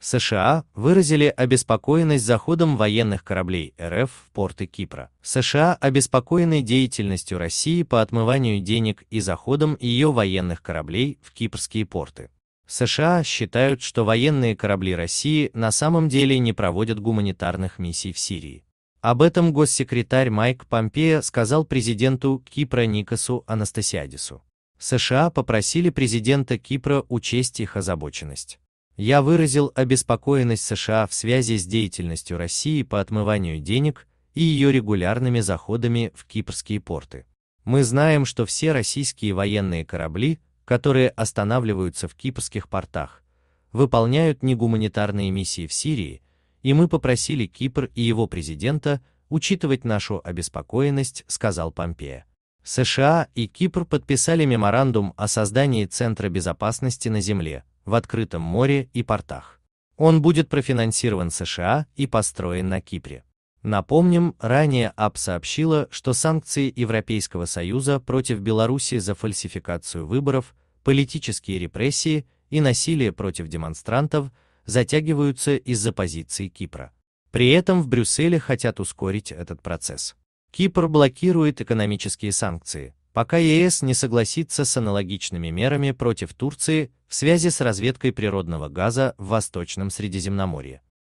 США выразили обеспокоенность заходом военных кораблей РФ в порты Кипра. США обеспокоены деятельностью России по отмыванию денег и заходом ее военных кораблей в кипрские порты. США считают, что военные корабли России на самом деле не проводят гуманитарных миссий в Сирии. Об этом госсекретарь Майк Помпео сказал президенту Кипра Никосу Анастасиадису. США попросили президента Кипра учесть их озабоченность я выразил обеспокоенность США в связи с деятельностью России по отмыванию денег и ее регулярными заходами в кипрские порты. Мы знаем, что все российские военные корабли, которые останавливаются в кипрских портах, выполняют негуманитарные миссии в Сирии, и мы попросили Кипр и его президента учитывать нашу обеспокоенность, сказал Помпея. США и Кипр подписали меморандум о создании Центра безопасности на земле, в открытом море и портах. Он будет профинансирован США и построен на Кипре. Напомним, ранее АП сообщила, что санкции Европейского Союза против Беларуси за фальсификацию выборов, политические репрессии и насилие против демонстрантов затягиваются из-за позиции Кипра. При этом в Брюсселе хотят ускорить этот процесс. Кипр блокирует экономические санкции, пока ЕС не согласится с аналогичными мерами против Турции в связи с разведкой природного газа в Восточном Средиземноморье.